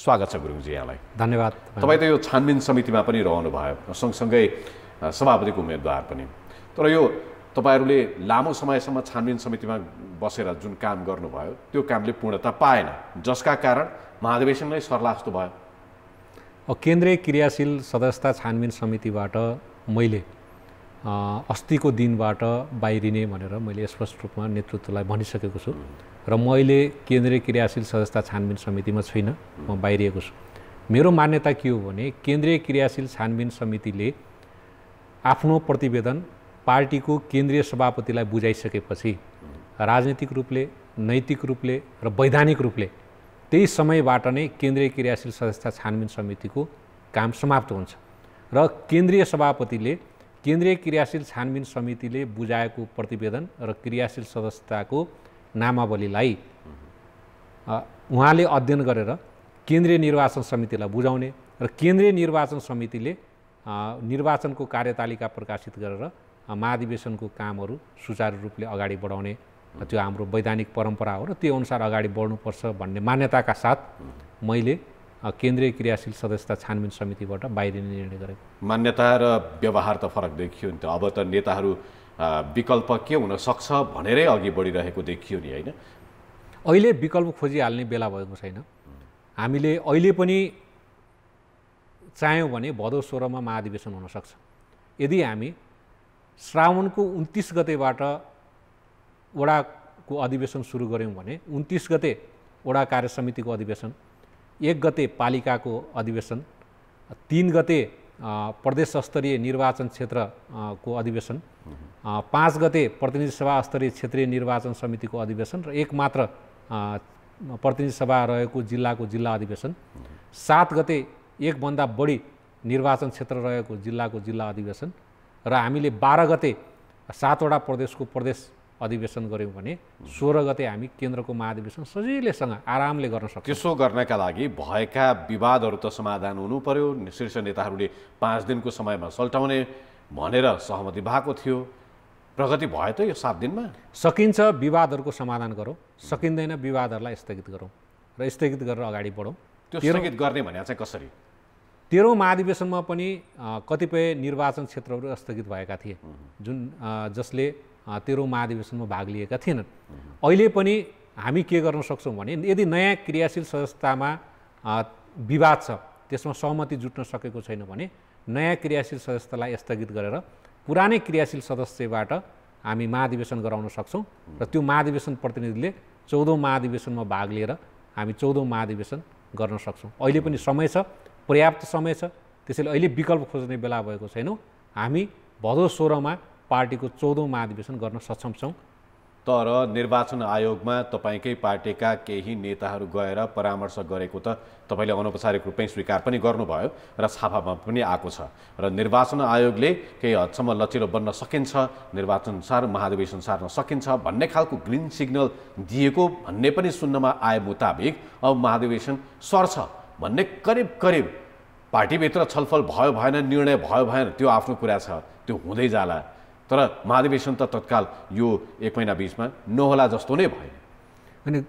स्वागत छ गुरुङजी यहाँलाई धन्यवाद तपाईँ त यो छानबिन समितिमा पनि रहनुभयो सँगसँगै सभापतिको उम्मेदवार पनि तर यो तपाईँहरूले लामो समयसम्म छानबिन समितिमा बसेर जुन काम गर्नुभयो त्यो कामले पूर्णता पाएन जसका कारण महाधिवेशन नै सर्ला जस्तो भयो केन्द्रीय क्रियाशील सदस्यता छानबिन समितिबाट मैले अस्तिको दिनबाट बाहिरिने भनेर मैले स्पष्ट रूपमा नेतृत्वलाई भनिसकेको छु र मैले केन्द्रीय क्रियाशील सदस्यता छानबिन समितिमा छुइनँ म बाहिरिएको छु मेरो मान्यता के हो भने केन्द्रीय क्रियाशील छानबिन समितिले आफ्नो प्रतिवेदन पार्टीको केन्द्रीय सभापतिलाई बुझाइसकेपछि राजनीतिक रूपले नैतिक रूपले र वैधानिक रूपले त्यही समयबाट नै केन्द्रीय क्रियाशील सदस्यता छानबिन समितिको काम समाप्त हुन्छ र केन्द्रीय सभापतिले केन्द्रीय क्रियाशील छानबिन समितिले बुझाएको प्रतिवेदन र क्रियाशील सदस्यताको नामावलीलाई उहाँले अध्ययन गरेर केन्द्रीय निर्वाचन समितिलाई बुझाउने र केन्द्रीय निर्वाचन समितिले निर्वाचनको कार्यतालिका प्रकाशित गरेर महाधिवेशनको कामहरू सुचारु रूपले अगाडि बढाउने त्यो हाम्रो वैधानिक परम्परा हो र त्यो अनुसार अगाडि बढ्नुपर्छ भन्ने मान्यताका साथ मैले केन्द्रीय क्रियाशील सदस्यता छानबिन समितिबाट बाहिरिने निर्णय गरेको मान्यता र व्यवहार त फरक देखियो नि त अब त नेताहरू विकल्प के हुनसक्छ भनेरै अघि बढिरहेको देखियो नि होइन अहिले विकल्प खोजिहाल्ने बेला भएको छैन हामीले अहिले पनि चाह्यौँ भने भदौ सोह्रमा महाधिवेशन हुनसक्छ यदि हामी श्रावणको उन्तिस गतेबाट वडाको अधिवेशन सुरु गऱ्यौँ भने उन्तिस गते वडा कार्य समितिको अधिवेशन एक गते पालिकाको अधिवेशन तिन गते प्रदेश स्तरीय निर्वाचन क्षेत्रको अधिवेशन पाँच गते प्रतिनिधि सभा स्तरीय क्षेत्रीय निर्वाचन समितिको अधिवेशन र एक मात्र प्रतिनिधि सभा रहेको जिल्लाको जिल्ला अधिवेशन सात गते एकभन्दा बढी निर्वाचन क्षेत्र रहेको जिल्लाको जिल्ला अधिवेशन र हामीले बाह्र गते सातवटा प्रदेशको प्रदेश अधिवेशन गऱ्यौँ भने सोह्र गते हामी केन्द्रको महाधिवेशन सजिलैसँग आरामले गर्न सक्छौँ त्यसो गर्नका लागि भएका विवादहरू त समाधान हुनु पर्यो शीर्ष नेताहरूले पाँच दिनको समयमा सल्टाउने भनेर सहमति भएको थियो प्रगति भयो त यो सात दिनमा सकिन्छ विवादहरूको समाधान गरौँ सकिँदैन विवादहरूलाई स्थगित गरौँ र स्थगित गरेर अगाडि बढौँ त्यो स्थगित गर्ने भने चाहिँ कसरी तेह्रौँ महाधिवेशनमा पनि कतिपय निर्वाचन क्षेत्रहरू स्थगित भएका थिए जुन जसले तेह्रौँ महाधिवेशनमा भाग लिएका थिएनन् अहिले पनि हामी के गर्न सक्छौँ भने यदि नयाँ क्रियाशील संस्थामा विवाद छ त्यसमा सहमति जुट्न सकेको छैन भने नयाँ क्रियाशील सदस्यलाई स्थगित गरेर पुरानै क्रियाशील सदस्यबाट हामी महाधिवेशन गराउन सक्छौँ र त्यो महाधिवेशन प्रतिनिधिले चौधौँ महाधिवेशनमा भाग लिएर हामी चौधौँ महाधिवेशन गर्न सक्छौँ अहिले पनि समय छ पर्याप्त समय छ त्यसैले अहिले विकल्प खोज्ने बेला भएको छैनौँ हामी भदौ सोह्रमा पार्टीको चौधौँ महाधिवेशन गर्न सक्षम छौँ तर निर्वाचन आयोगमा तपाईँकै पार्टीका केही नेताहरू गएर परामर्श गरेको त तपाईँले अनौपचारिक रूपमै स्वीकार पनि गर्नुभयो र छापामा पनि आएको छ र निर्वाचन आयोगले केही हदसम्म लचिलो बन्न सकिन्छ निर्वाचन सार महाधिवेशन सार्न सकिन्छ भन्ने खालको ग्रिन सिग्नल दिएको भन्ने पनि सुन्नमा आए मुताबिक अब महाधिवेशन सर्छ भन्ने करिब करिब पार्टीभित्र छलफल भयो भएन निर्णय भयो भएन त्यो आफ्नो कुरा छ त्यो हुँदै जाला तर महाधिवेशन त तत्काल यो एक महिना बिचमा नहोला जस्तो नै भयो अनि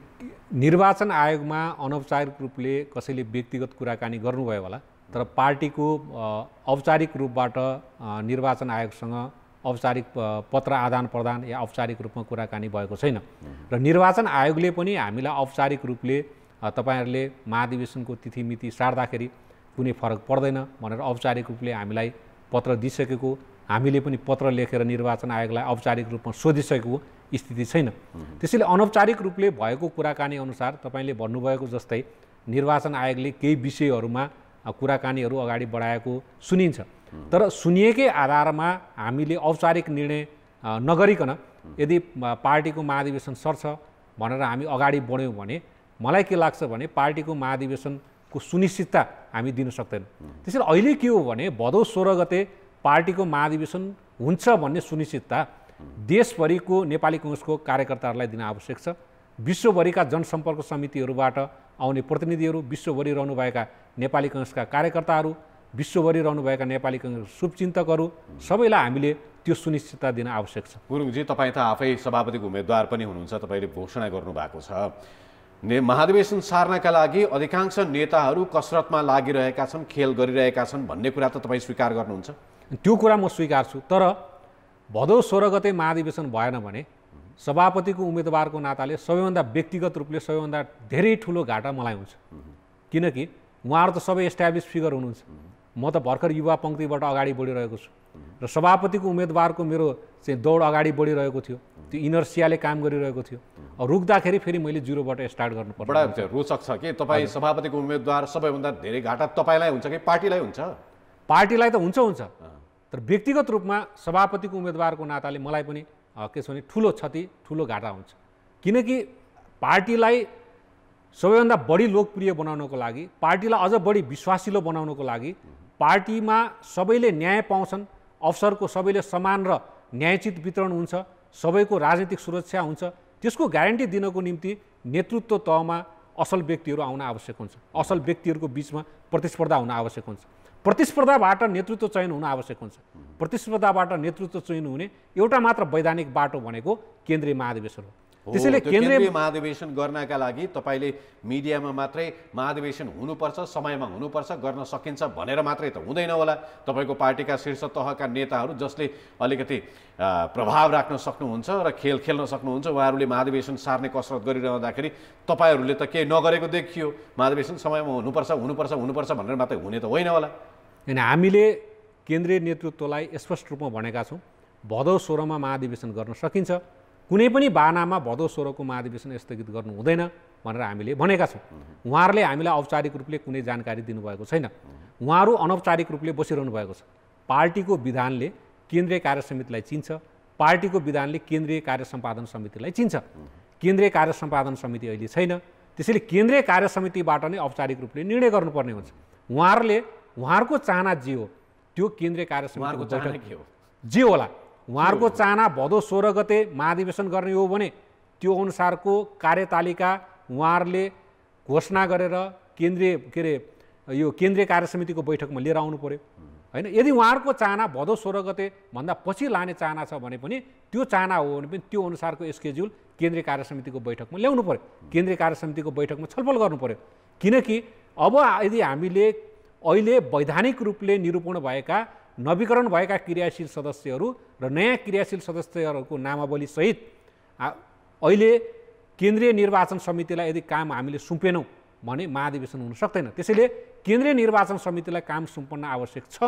निर्वाचन आयोगमा अनौपचारिक रूपले कसैले व्यक्तिगत कुराकानी गर्नुभयो होला तर पार्टीको औपचारिक रूपबाट निर्वाचन आयोगसँग औपचारिक पत्र आदान प्रदान या औपचारिक रूपमा कुराकानी भएको छैन र निर्वाचन आयोगले पनि हामीलाई औपचारिक रूपले तपाईँहरूले महाधिवेशनको तिथिमिति सार्दाखेरि कुनै फरक पर्दैन भनेर औपचारिक रूपले हामीलाई पत्र दिइसकेको हामीले पनि पत्र लेखेर निर्वाचन आयोगलाई औपचारिक रूपमा सोधिसकेको स्थिति छैन त्यसैले अनौपचारिक रूपले भएको कुराकानी अनुसार तपाईँले भन्नुभएको जस्तै निर्वाचन आयोगले केही विषयहरूमा कुराकानीहरू अगाडि बढाएको सुनिन्छ तर सुनिएकै आधारमा हामीले औपचारिक निर्णय नगरिकन यदि पार्टीको महाधिवेशन सर्छ भनेर हामी अगाडि बढ्यौँ भने मलाई के लाग्छ भने पार्टीको महाधिवेशनको सुनिश्चितता हामी दिन सक्दैनौँ त्यसैले अहिले के हो भने भदौ सोह्र गते पार्टीको महाधिवेशन हुन्छ भन्ने सुनिश्चितता देशभरिको नेपाली कङ्ग्रेसको कार्यकर्ताहरूलाई दिन आवश्यक छ विश्वभरिका जनसम्पर्क समितिहरूबाट आउने प्रतिनिधिहरू विश्वभरि रहनुभएका नेपाली कङ्ग्रेसका कार्यकर्ताहरू विश्वभरि रहनुभएका नेपाली कङ्ग्रेस शुभचिन्तकहरू सबैलाई हामीले त्यो सुनिश्चितता दिन आवश्यक छ गुरुङजी तपाईँ त आफै सभापतिको उम्मेद्वार पनि हुनुहुन्छ तपाईँले घोषणा गर्नुभएको छ ने महाधिवेशन सार्नका लागि अधिकांश नेताहरू कसरतमा लागिरहेका छन् खेल गरिरहेका छन् भन्ने कुरा त तपाईँ स्वीकार गर्नुहुन्छ त्यो कुरा म स्वीकार्छु तर भदौ सोह्र गते महाधिवेशन भएन भने सभापतिको उम्मेदवारको नाताले सबैभन्दा व्यक्तिगत रूपले सबैभन्दा धेरै ठुलो घाटा मलाई हुन्छ किनकि उहाँहरू त सबै एस्ट्याब्लिस फिगर हुनुहुन्छ म त भर्खर युवा पङ्क्तिबाट अगाडि बढिरहेको छु र सभापतिको उम्मेदवारको मेरो चाहिँ दौड अगाडि बढिरहेको थियो त्यो इनर्सियाले काम गरिरहेको थियो रुक्दाखेरि फेरि मैले जिरोबाट स्टार्ट गर्नु बडा रोचक छ कि तपाईँ सभापतिको उम्मेदवार सबैभन्दा धेरै घाटा तपाईँलाई हुन्छ कि पार्टीलाई हुन्छ पार्टीलाई त हुन्छ हुन्छ तर व्यक्तिगत रूपमा सभापतिको उम्मेदवारको नाताले मलाई पनि के छ भने ठुलो क्षति ठुलो घाटा हुन्छ किनकि पार्टीलाई सबैभन्दा बढी लोकप्रिय बनाउनको लागि पार्टीलाई अझ बढी विश्वासिलो बनाउनको लागि पार्टीमा सबैले न्याय पाउँछन् अवसरको सबैले समान र न्यायचित वितरण हुन्छ सबैको राजनीतिक सुरक्षा हुन्छ त्यसको ग्यारेन्टी दिनको निम्ति नेतृत्व तहमा असल व्यक्तिहरू आउन आवश्यक हुन्छ असल व्यक्तिहरूको बिचमा प्रतिस्पर्धा हुन आवश्यक हुन्छ प्रतिस्पर्धाबाट नेतृत्व चयन हुन आवश्यक हुन्छ प्रतिस्पर्धाबाट नेतृत्व चयन हुने एउटा मात्र वैधानिक बाटो भनेको केन्द्रीय महाधिवेशन हो त्यसैले केन्द्रीय महाधिवेशन गर्नका लागि तपाईँले मिडियामा मात्रै महाधिवेशन हुनुपर्छ समयमा हुनुपर्छ गर्न सकिन्छ भनेर मात्रै त हुँदैन होला तपाईँको पार्टीका शीर्ष तहका नेताहरू जसले अलिकति प्रभाव राख्न सक्नुहुन्छ र खेल खेल्न सक्नुहुन्छ उहाँहरूले महाधिवेशन सार्ने कसरत गरिरहँदाखेरि तपाईँहरूले त केही नगरेको देखियो महाधिवेशन समयमा हुनुपर्छ हुनुपर्छ हुनुपर्छ भनेर मात्रै हुने त होइन होला अनि हामीले केन्द्रीय नेतृत्वलाई स्पष्ट रूपमा भनेका छौँ भदौ सोह्रमा महाधिवेशन गर्न सकिन्छ कुनै पनि बाहनामा भदौ सोह्रको महाधिवेशन स्थगित गर्नु हुँदैन भनेर हामीले भनेका छौँ उहाँहरूले हामीलाई औपचारिक रूपले कुनै जानकारी दिनुभएको छैन उहाँहरू अनौपचारिक रूपले बसिरहनु भएको छ पार्टीको विधानले केन्द्रीय कार्य समितिलाई चिन्छ पार्टीको विधानले केन्द्रीय कार्य सम्पादन समितिलाई चिन्छ केन्द्रीय कार्य सम्पादन समिति अहिले छैन त्यसैले केन्द्रीय कार्य समितिबाट नै औपचारिक रूपले निर्णय गर्नुपर्ने हुन्छ उहाँहरूले उहाँहरूको चाहना जे हो त्यो केन्द्रीय कार्य समितिको बैठक हो जे होला उहाँहरूको चाहना भदौ सोह्र गते महाधिवेशन गर्ने हो भने त्यो अनुसारको कार्यतालिका उहाँहरूले घोषणा गरेर केन्द्रीय के अरे यो केन्द्रीय कार्य समितिको बैठकमा लिएर आउनु पऱ्यो होइन यदि उहाँहरूको चाहना भदौ सोह्र गते भन्दा पछि लाने चाहना छ भने पनि त्यो चाहना हो भने पनि त्यो अनुसारको स्केड्युल केन्द्रीय कार्य समितिको बैठकमा ल्याउनु पऱ्यो केन्द्रीय कार्य समितिको बैठकमा छलफल गर्नु किनकि अब यदि हामीले अहिले वैधानिक रूपले निरूपण भएका नवीकरण भएका क्रियाशील सदस्यहरू र नयाँ क्रियाशील सदस्यहरूको नामावलीसहित अहिले केन्द्रीय निर्वाचन समितिलाई यदि काम हामीले सुम्पेनौँ भने महाधिवेशन हुन सक्दैन त्यसैले केन्द्रीय निर्वाचन समितिलाई काम सुम्पन्न आवश्यक छ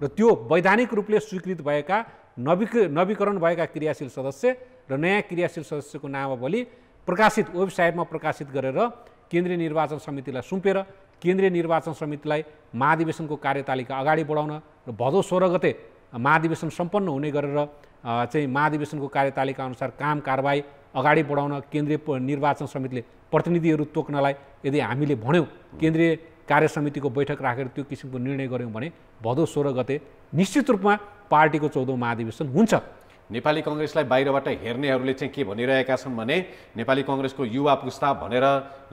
र त्यो वैधानिक रूपले स्वीकृत भएका नवीक नवीकरण भएका क्रियाशील सदस्य र नयाँ क्रियाशील सदस्यको नामावली प्रकाशित वेबसाइटमा प्रकाशित गरेर केन्द्रीय निर्वाचन समितिलाई सुम्पेर केन्द्रीय निर्वाचन समितिलाई महाधिवेशनको कार्यतालिका अगाडि बढाउन र भदौ सोह्र गते महाधिवेशन सम्पन्न हुने गरेर चाहिँ महाधिवेशनको कार्यतालिका अनुसार काम कारवाही अगाडि बढाउन केन्द्रीय निर्वाचन समितिले प्रतिनिधिहरू तोक्नलाई यदि हामीले भन्यौँ केन्द्रीय कार्य समितिको बैठक राखेर त्यो किसिमको निर्णय गऱ्यौँ भने भदौ सोह्र गते निश्चित रूपमा पार्टीको चौधौँ महाधिवेशन हुन्छ नेपाली कङ्ग्रेसलाई बाहिरबाट हेर्नेहरूले चाहिँ के भनिरहेका छन् भने नेपाली कङ्ग्रेसको युवा पुस्ता भनेर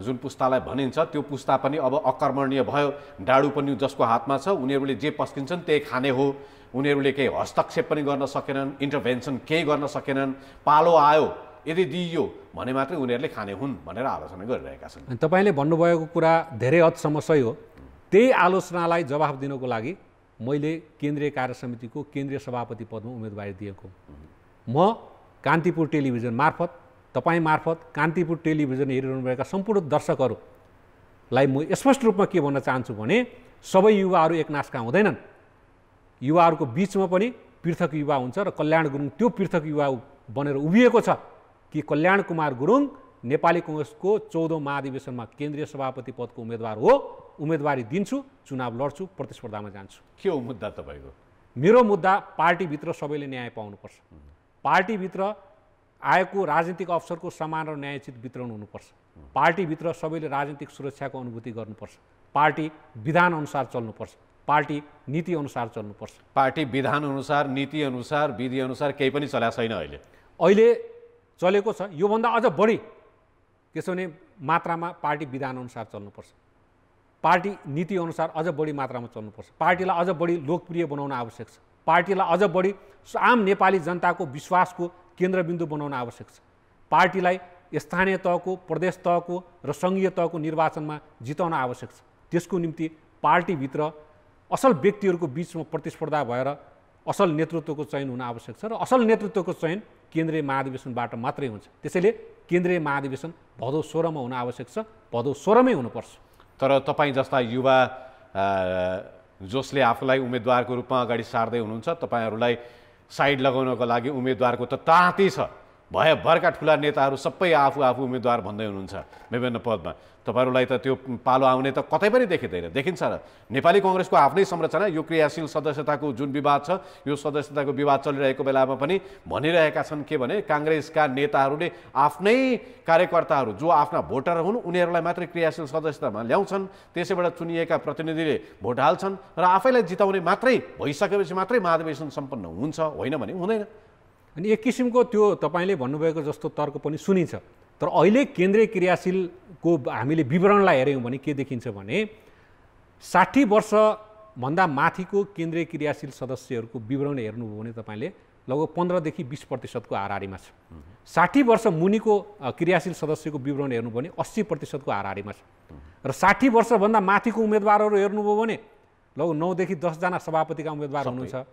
जुन पुस्तालाई भनिन्छ त्यो पुस्ता पनि अब अकर्मणीय भयो डाडु पनि जसको हातमा छ उनीहरूले जे पस्किन्छन् त्यही खाने हो उनीहरूले केही हस्तक्षेप पनि गर्न सकेनन् इन्टरभेन्सन केही गर्न सकेनन् पालो आयो यदि दिइयो भने मात्रै उनीहरूले खाने हुन् भनेर आलोचना गरिरहेका छन् तपाईँले भन्नुभएको कुरा धेरै हदसम्म सही हो त्यही आलोचनालाई जवाफ दिनको लागि मैले केन्द्रीय कार्य समितिको केन्द्रीय सभापति पदमा उम्मेदवारी दिएको म कान्तिपुर टेलिभिजन मार्फत तपाईँ मार्फत कान्तिपुर टेलिभिजन हेरिरहनुभएका सम्पूर्ण दर्शकहरूलाई म स्पष्ट रूपमा के भन्न चाहन्छु भने सबै युवाहरू एकनासका हुँदैनन् युवाहरूको बिचमा पनि पृथक युवा हुन्छ र कल्याण गुरुङ त्यो पृथक युवा बनेर उभिएको छ कि कल्याण कुमार गुरुङ नेपाली कङ्ग्रेसको चौधौँ महाधिवेशनमा केन्द्रीय सभापति पदको उम्मेदवार हो उम्मेदवारी दिन्छु चुनाव लड्छु प्रतिस्पर्धामा जान्छु के हो मुद्दा तपाईँको मेरो मुद्दा पार्टीभित्र सबैले न्याय पाउनुपर्छ पार्टीभित्र आएको राजनीतिक अवसरको समान र न्यायचित वितरण हुनुपर्छ पार्टीभित्र सबैले राजनीतिक सुरक्षाको अनुभूति गर्नुपर्छ पार्टी विधानअनुसार चल्नुपर्छ पार्टी नीतिअनुसार चल्नुपर्छ पार्टी विधानअनुसार नीतिअनुसार विधिअनुसार केही पनि चलाएको छैन अहिले अहिले चलेको छ योभन्दा अझ बढी त्यसो भने मात्रामा पार्टी विधानअनुसार चल्नुपर्छ पार्टी नीतिअनुसार अझ बढी मात्रामा चल्नुपर्छ पार्टीलाई अझ बढी लोकप्रिय बनाउन आवश्यक छ पार्टीलाई अझ बढी आम नेपाली जनताको विश्वासको केन्द्रबिन्दु बनाउन आवश्यक छ पार्टीलाई स्थानीय तहको प्रदेश तहको र सङ्घीय तहको निर्वाचनमा जिताउन आवश्यक छ त्यसको निम्ति पार्टीभित्र असल व्यक्तिहरूको बिचमा प्रतिस्पर्धा भएर असल नेतृत्वको चयन हुन आवश्यक छ र असल नेतृत्वको चयन केन्द्रीय महाधिवेशनबाट मात्रै हुन्छ त्यसैले केन्द्रीय महाधिवेशन भदौ सोह्रमा हुन आवश्यक छ भदौ सोह्रमै हुनुपर्छ तर तपाईँ जस्ता युवा जसले आफूलाई उम्मेद्वारको रूपमा अगाडि सार्दै हुनुहुन्छ तपाईँहरूलाई साइड लगाउनको लागि उम्मेद्वारको त ताँती छ भरका ठुला नेताहरू सबै आफू आफू उम्मेद्वार भन्दै हुनुहुन्छ विभिन्न पदमा तपाईँहरूलाई त त्यो पालो आउने त कतै पनि देखिँदैन देखिन्छ र नेपाली कङ्ग्रेसको आफ्नै संरचना यो क्रियाशील सदस्यताको जुन विवाद छ यो सदस्यताको विवाद चलिरहेको बेलामा पनि भनिरहेका छन् के भने काङ्ग्रेसका नेताहरूले आफ्नै कार्यकर्ताहरू जो आफ्ना भोटर हुन् उनीहरूलाई मात्रै क्रियाशील सदस्यतामा ल्याउँछन् त्यसैबाट चुनिएका प्रतिनिधिले भोट हाल्छन् र आफैलाई जिताउने मात्रै भइसकेपछि मात्रै महाधिवेशन सम्पन्न हुन्छ होइन भने हुँदैन अनि एक किसिमको त्यो तपाईँले भन्नुभएको जस्तो तर्क पनि सुनिन्छ तर अहिले केन्द्रीय क्रियाशीलको हामीले विवरणलाई हेऱ्यौँ भने के देखिन्छ भने साठी वर्षभन्दा माथिको केन्द्रीय क्रियाशील सदस्यहरूको विवरण हेर्नुभयो भने तपाईँले लगभग पन्ध्रदेखि बिस प्रतिशतको हाराहारीमा छ साठी वर्ष मुनिको क्रियाशील सदस्यको विवरण हेर्नुभयो भने अस्सी प्रतिशतको हाराहारीमा छ र साठी वर्षभन्दा माथिको उम्मेदवारहरू हेर्नुभयो भने लगभग नौदेखि दसजना सभापतिका उम्मेदवार हुनुहुन्छ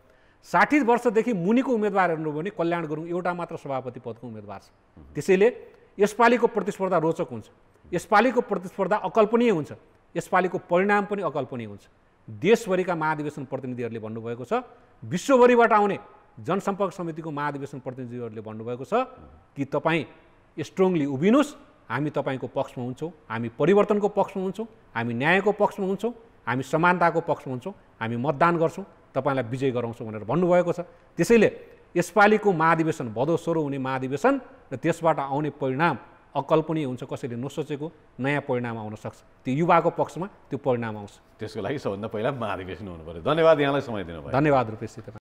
साठी वर्षदेखि मुनिको उम्मेदवार हेर्नुभयो भने कल्याण गुरुङ एउटा मात्र सभापति पदको उम्मेदवार छ त्यसैले यसपालिको प्रतिस्पर्धा रोचक हुन्छ यसपालिको प्रतिस्पर्धा अकल्पनीय हुन्छ यसपालिको परिणाम पनि अकल्पनीय हुन्छ देशभरिका महाधिवेशन प्रतिनिधिहरूले भन्नुभएको छ विश्वभरिबाट आउने जनसम्पर्क समितिको महाधिवेशन प्रतिनिधिहरूले भन्नुभएको छ कि तपाईँ स्ट्रङली उभिनुहोस् हामी तपाईँको पक्षमा हुन्छौँ हामी परिवर्तनको पक्षमा हुन्छौँ हामी न्यायको पक्षमा हुन्छौँ हामी समानताको पक्षमा हुन्छौँ हामी मतदान गर्छौँ तपाईँलाई विजय गराउँछु भनेर भन्नुभएको छ त्यसैले यसपालिको महाधिवेशन भदौ हुने महाधिवेशन र त्यसबाट आउने परिणाम अकल्पनीय हुन्छ कसैले नसोचेको नयाँ परिणाम आउन सक्छ त्यो युवाको पक्षमा त्यो परिणाम आउँछ त्यसको लागि सबभन्दा पहिला महाधिवेशन हुनु पऱ्यो धन्यवाद यहाँलाई समय दिनुभयो धन्यवाद रूपेश